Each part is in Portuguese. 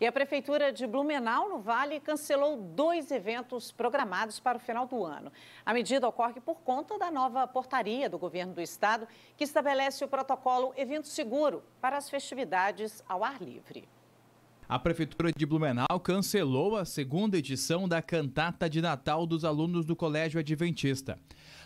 E a Prefeitura de Blumenau, no Vale, cancelou dois eventos programados para o final do ano. A medida ocorre por conta da nova portaria do governo do estado, que estabelece o protocolo Evento Seguro para as festividades ao ar livre. A Prefeitura de Blumenau cancelou a segunda edição da cantata de Natal dos alunos do Colégio Adventista.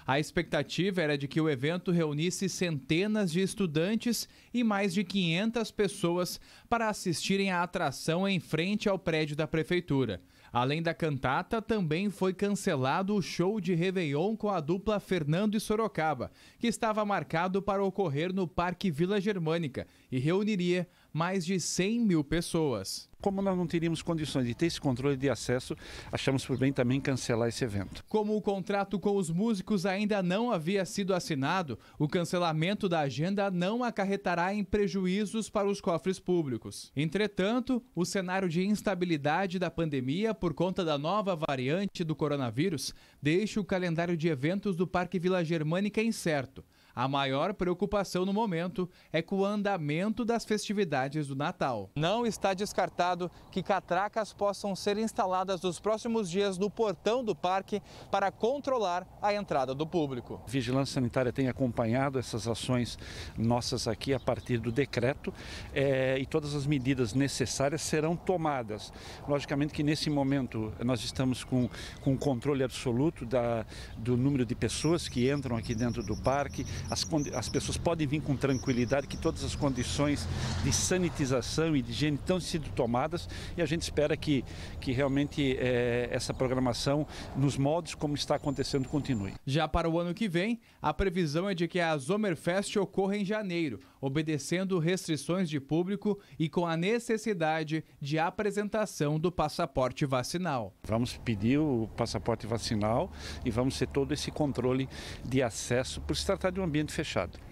A expectativa era de que o evento reunisse centenas de estudantes e mais de 500 pessoas para assistirem à atração em frente ao prédio da prefeitura. Além da cantata, também foi cancelado o show de Réveillon com a dupla Fernando e Sorocaba, que estava marcado para ocorrer no Parque Vila Germânica e reuniria mais de 100 mil pessoas. Como nós não teríamos condições de ter esse controle de acesso, achamos por bem também cancelar esse evento. Como o contrato com os músicos ainda não havia sido assinado, o cancelamento da agenda não acarretará em prejuízos para os cofres públicos. Entretanto, o cenário de instabilidade da pandemia por conta da nova variante do coronavírus deixa o calendário de eventos do Parque Vila Germânica incerto. A maior preocupação no momento é com o andamento das festividades do Natal. Não está descartado que catracas possam ser instaladas nos próximos dias no portão do parque para controlar a entrada do público. Vigilância Sanitária tem acompanhado essas ações nossas aqui a partir do decreto é, e todas as medidas necessárias serão tomadas. Logicamente que nesse momento nós estamos com, com controle absoluto da, do número de pessoas que entram aqui dentro do parque as, as pessoas podem vir com tranquilidade, que todas as condições de sanitização e de higiene estão sendo tomadas e a gente espera que, que realmente é, essa programação, nos modos como está acontecendo, continue. Já para o ano que vem, a previsão é de que a Zomerfest ocorra em janeiro obedecendo restrições de público e com a necessidade de apresentação do passaporte vacinal. Vamos pedir o passaporte vacinal e vamos ter todo esse controle de acesso por se tratar de um ambiente fechado.